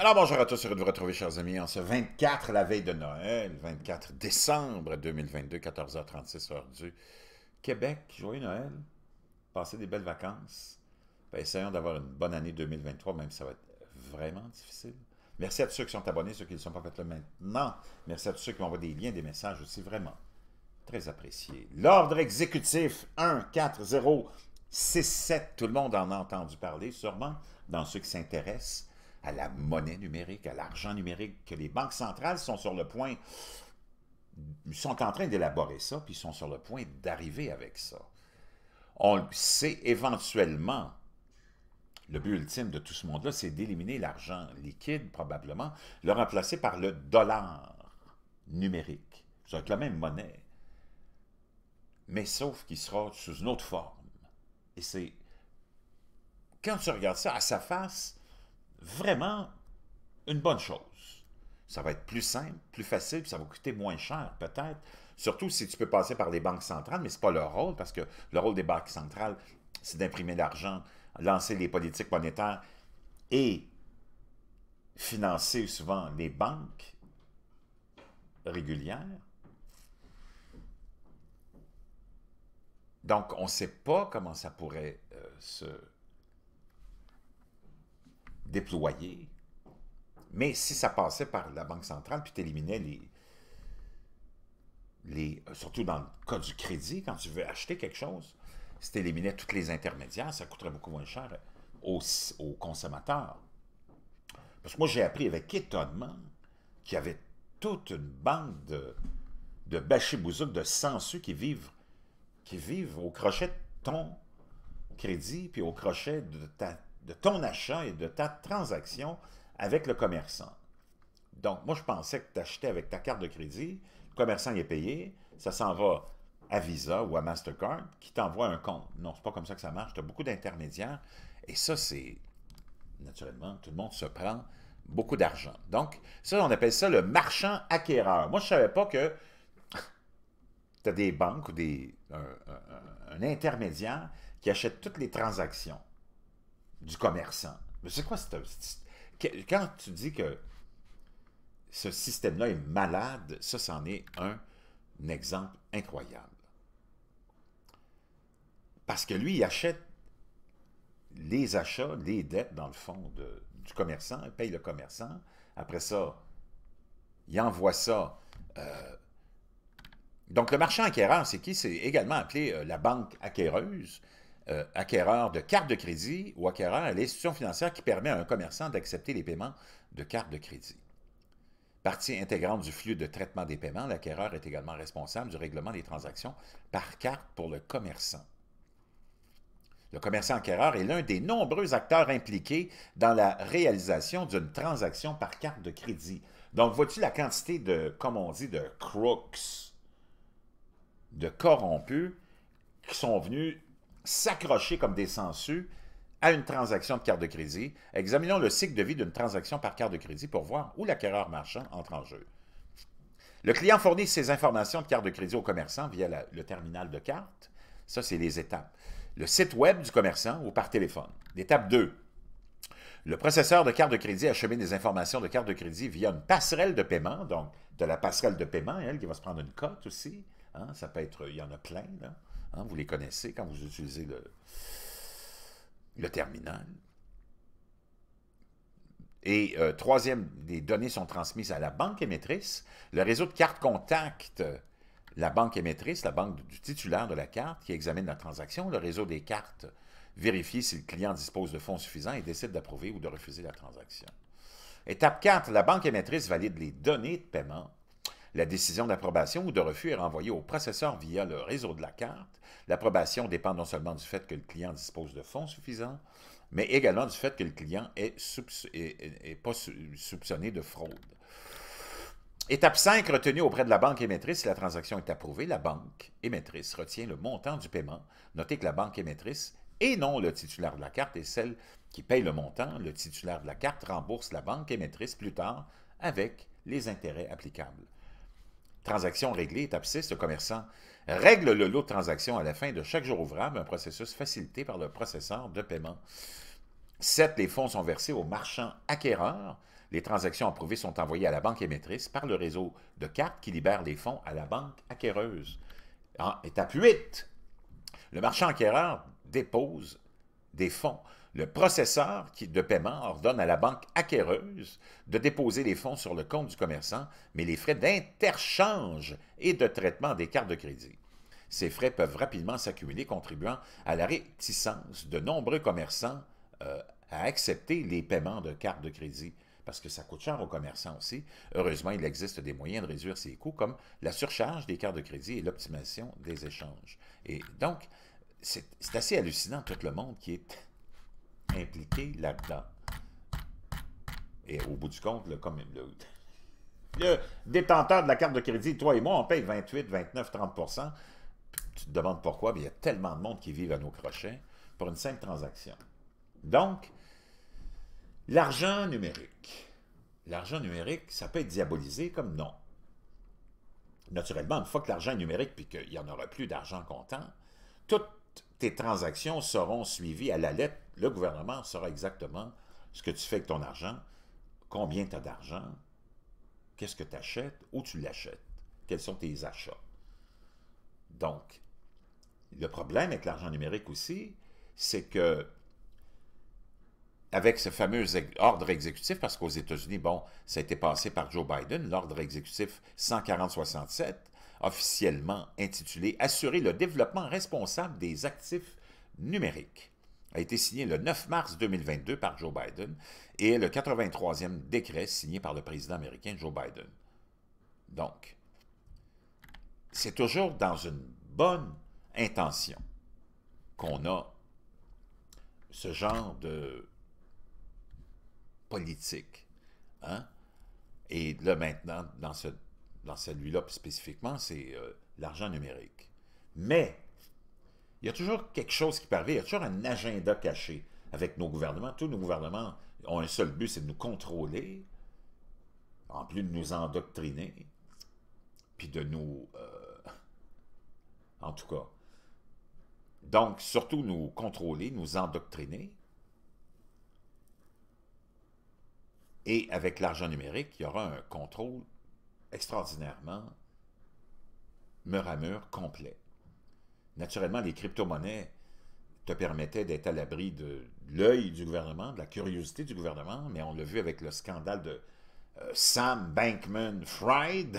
Alors bonjour à tous, heureux de vous retrouver chers amis en ce 24, la veille de Noël, 24 décembre 2022, 14h36 heure du Québec. Joyeux Noël, passez des belles vacances, ben, essayons d'avoir une bonne année 2023, même si ça va être vraiment difficile. Merci à tous ceux qui sont abonnés, ceux qui ne sont pas fait là maintenant. Merci à tous ceux qui m'envoient des liens, des messages aussi, vraiment très apprécié. L'ordre exécutif 14067, tout le monde en a entendu parler sûrement, dans ceux qui s'intéressent à la monnaie numérique, à l'argent numérique, que les banques centrales sont sur le point, sont en train d'élaborer ça, puis sont sur le point d'arriver avec ça. On sait éventuellement, le but ultime de tout ce monde-là, c'est d'éliminer l'argent liquide, probablement, le remplacer par le dollar numérique. Ça la même monnaie, mais sauf qu'il sera sous une autre forme. Et c'est... Quand tu regardes ça à sa face, vraiment une bonne chose. Ça va être plus simple, plus facile, puis ça va coûter moins cher peut-être, surtout si tu peux passer par les banques centrales, mais ce n'est pas leur rôle, parce que le rôle des banques centrales, c'est d'imprimer l'argent, lancer les politiques monétaires et financer souvent les banques régulières. Donc, on ne sait pas comment ça pourrait euh, se déployer. Mais si ça passait par la Banque centrale, puis tu éliminais les, les, surtout dans le cas du crédit, quand tu veux acheter quelque chose, si tu éliminais tous les intermédiaires, ça coûterait beaucoup moins cher aux, consommateurs. Parce que moi, j'ai appris avec étonnement qu'il y avait toute une bande de, de bachibouzouk, de sensus qui vivent, qui vivent au crochet de ton crédit, puis au crochet de ta de ton achat et de ta transaction avec le commerçant. Donc, moi, je pensais que tu achetais avec ta carte de crédit, le commerçant y est payé, ça s'en va à Visa ou à Mastercard qui t'envoie un compte. Non, c'est pas comme ça que ça marche. Tu as beaucoup d'intermédiaires. Et ça, c'est naturellement, tout le monde se prend beaucoup d'argent. Donc, ça, on appelle ça le marchand acquéreur. Moi, je ne savais pas que tu as des banques ou des, un intermédiaire qui achète toutes les transactions du commerçant. Mais c'est quoi cette, Quand tu dis que ce système-là est malade, ça, c'en est un, exemple incroyable. Parce que lui, il achète les achats, les dettes, dans le fond, du commerçant, il paye le commerçant. Après ça, il envoie ça. Euh, donc, le marchand acquéreur, c'est qui? C'est également appelé euh, la banque acquéreuse. Euh, acquéreur de carte de crédit ou acquéreur à l'institution financière qui permet à un commerçant d'accepter les paiements de carte de crédit. Partie intégrante du flux de traitement des paiements, l'acquéreur est également responsable du règlement des transactions par carte pour le commerçant. Le commerçant acquéreur est l'un des nombreux acteurs impliqués dans la réalisation d'une transaction par carte de crédit. Donc, vois-tu la quantité de, comme on dit, de crooks, de corrompus qui sont venus s'accrocher comme des census à une transaction de carte de crédit. Examinons le cycle de vie d'une transaction par carte de crédit pour voir où l'acquéreur marchand entre en jeu. Le client fournit ses informations de carte de crédit au commerçant via le terminal de carte. Ça, c'est les étapes. Le site web du commerçant ou par téléphone. L'étape 2. Le processeur de carte de crédit achemine des informations de carte de crédit via une passerelle de paiement, donc de la passerelle de paiement, elle, qui va se prendre une cote aussi. Hein. ça peut être, il y en a plein. Là. Hein, vous les connaissez quand vous utilisez le, terminal. Et euh, troisième, les données sont transmises à la banque émettrice. Le réseau de cartes contacte la banque émettrice, la banque du titulaire de la carte qui examine la transaction. Le réseau des cartes vérifie si le client dispose de fonds suffisants et décide d'approuver ou de refuser la transaction. Étape 4, la banque émettrice valide les données de paiement la décision d'approbation ou de refus est renvoyée au processeur via le réseau de la carte. L'approbation dépend non seulement du fait que le client dispose de fonds suffisants, mais également du fait que le client n'est pas soupçonné de fraude. Étape 5, retenue auprès de la banque émettrice. Si la transaction est approuvée, la banque émettrice retient le montant du paiement. Notez que la banque émettrice et non le titulaire de la carte est celle qui paye le montant. Le titulaire de la carte rembourse la banque émettrice plus tard avec les intérêts applicables. Transaction réglée, étape 6, le commerçant règle le lot de transactions à la fin de chaque jour ouvrable, un processus facilité par le processeur de paiement. 7. Les fonds sont versés au marchand acquéreur Les transactions approuvées sont envoyées à la banque émettrice par le réseau de cartes qui libère les fonds à la banque acquéreuse. En étape 8, le marchand acquéreur dépose des fonds le processeur de paiement ordonne à la banque acquéreuse de déposer les fonds sur le compte du commerçant, mais les frais d'interchange et de traitement des cartes de crédit. Ces frais peuvent rapidement s'accumuler, contribuant à la réticence de nombreux commerçants euh, à accepter les paiements de cartes de crédit, parce que ça coûte cher aux commerçants aussi. Heureusement, il existe des moyens de réduire ces coûts, comme la surcharge des cartes de crédit et l'optimisation des échanges. Et donc, c'est assez hallucinant tout le monde qui est impliqué là-dedans. Et au bout du compte, le, comme le, le, détenteur de la carte de crédit, toi et moi, on paye 28, 29, 30 Tu te demandes pourquoi, mais il y a tellement de monde qui vivent à nos crochets pour une simple transaction. Donc, l'argent numérique. L'argent numérique, ça peut être diabolisé comme non. Naturellement, une fois que l'argent est numérique puis qu'il n'y en aura plus d'argent comptant, tout tes transactions seront suivies à la lettre. Le gouvernement saura exactement ce que tu fais avec ton argent, combien tu as d'argent, qu'est-ce que tu achètes, où tu l'achètes, quels sont tes achats. Donc, le problème avec l'argent numérique aussi, c'est que avec ce fameux ordre exécutif, parce qu'aux États-Unis, bon, ça a été passé par Joe Biden, l'ordre exécutif 140 officiellement intitulé « Assurer le développement responsable des actifs numériques » a été signé le 9 mars 2022 par Joe Biden et est le 83e décret signé par le président américain Joe Biden. Donc, c'est toujours dans une bonne intention qu'on a ce genre de politique. Hein? Et là, maintenant, dans ce dans celui-là spécifiquement, c'est euh, l'argent numérique. Mais il y a toujours quelque chose qui parvient, il y a toujours un agenda caché avec nos gouvernements. Tous nos gouvernements ont un seul but, c'est de nous contrôler, en plus de nous endoctriner, puis de nous... Euh, en tout cas. Donc, surtout nous contrôler, nous endoctriner. Et avec l'argent numérique, il y aura un contrôle extraordinairement mur à mur complet. Naturellement, les crypto-monnaies te permettaient d'être à l'abri de l'œil du gouvernement, de la curiosité du gouvernement, mais on l'a vu avec le scandale de euh, Sam Bankman-Fried.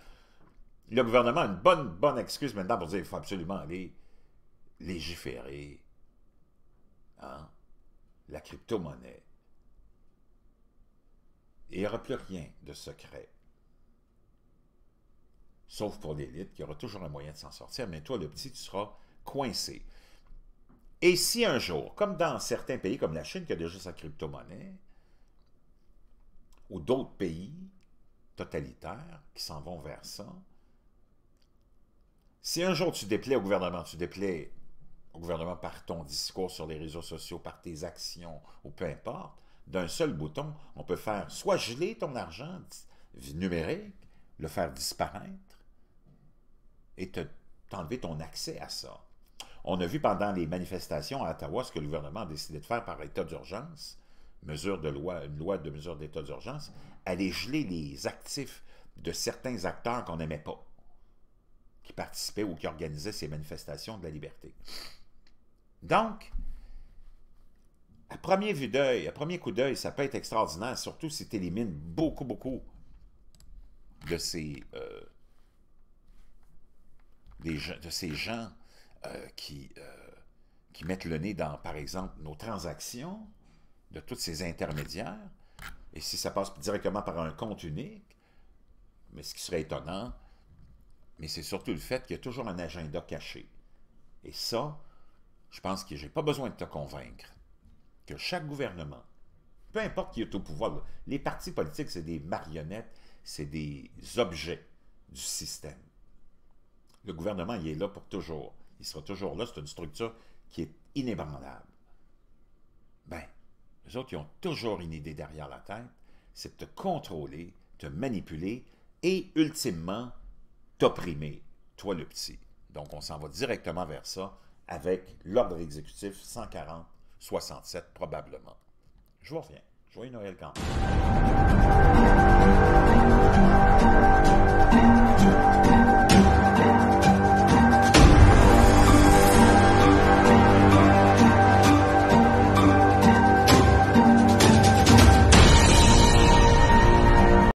le gouvernement a une bonne, bonne excuse maintenant pour dire qu'il faut absolument aller légiférer hein, la crypto-monnaie. il n'y aura plus rien de secret sauf pour l'élite qui aura toujours un moyen de s'en sortir, mais toi, le petit, tu seras coincé. Et si un jour, comme dans certains pays comme la Chine qui a déjà sa crypto-monnaie, ou d'autres pays totalitaires qui s'en vont vers ça, si un jour tu déplais au gouvernement, tu déplais au gouvernement par ton discours sur les réseaux sociaux, par tes actions, ou peu importe, d'un seul bouton, on peut faire soit geler ton argent numérique, le faire disparaître, et t'enlever ton accès à ça. On a vu pendant les manifestations à Ottawa ce que le gouvernement a décidé de faire par état d'urgence, mesure de loi, une loi de mesure d'état d'urgence, aller geler les actifs de certains acteurs qu'on n'aimait pas, qui participaient ou qui organisaient ces manifestations de la liberté. Donc, à premier vue d'œil, à premier coup d'œil, ça peut être extraordinaire, surtout si tu élimines beaucoup, beaucoup de ces euh, de ces gens euh, qui, euh, qui mettent le nez dans, par exemple, nos transactions, de tous ces intermédiaires, et si ça passe directement par un compte unique, mais ce qui serait étonnant, mais c'est surtout le fait qu'il y a toujours un agenda caché. Et ça, je pense que je n'ai pas besoin de te convaincre que chaque gouvernement, peu importe qui est au pouvoir, les partis politiques, c'est des marionnettes, c'est des objets du système. Le gouvernement, il est là pour toujours. Il sera toujours là. C'est une structure qui est inébranlable. Ben, les autres, ils ont toujours une idée derrière la tête. C'est de te contrôler, te manipuler et, ultimement, t'opprimer, toi le petit. Donc, on s'en va directement vers ça avec l'ordre exécutif 140-67, probablement. Je vous reviens. Joyeux Noël quand